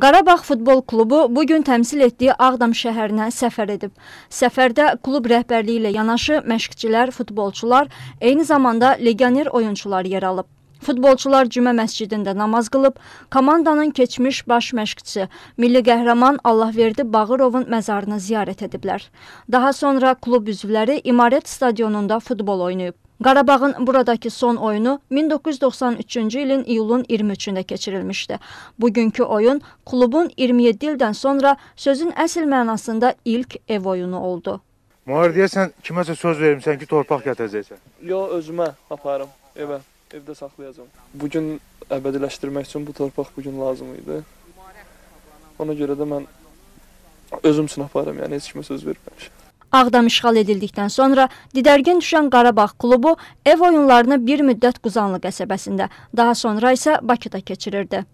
Qarabağ futbol klubu bu gün təmsil etdiyi Ağdam şəhərinə səfər edib. Səfərdə klub rəhbərliyi ilə yanaşı məşqçilər, futbolçular, eyni zamanda legioner oyunçular yer alıb. Futbolçular cümə məscidində namaz qılıb, komandanın keçmiş baş məşqçisi, milli qəhrəman Allahverdi Bağırovun məzarını ziyarət ediblər. Daha sonra klub üzvləri İmarət stadionunda futbol oynayıb. Qarabağın buradakı son oyunu 1993-cü ilin iyulun 23-də keçirilmişdi. Bugünkü oyun klubun 27 ildən sonra sözün əsl mənasında ilk ev oyunu oldu. Muharrə deyəsən kiməsə söz vermisən ki, torpaq gətirəcəksən. Yox, özümə aparım evə, evdə saxlayacam. Bu gün əbədiləşdirmək üçün bu torpaq bu gün lazım idi. Ona görə də mən özüm üçün aparım, yəni heç kimə söz verməmişəm. Ağdam işğal edildikdən sonra didərgin düşən Qarabağ klubu ev oyunlarını bir müddət Quzanlı qəsəbəsində, daha sonra isə Bakıda keçirirdi.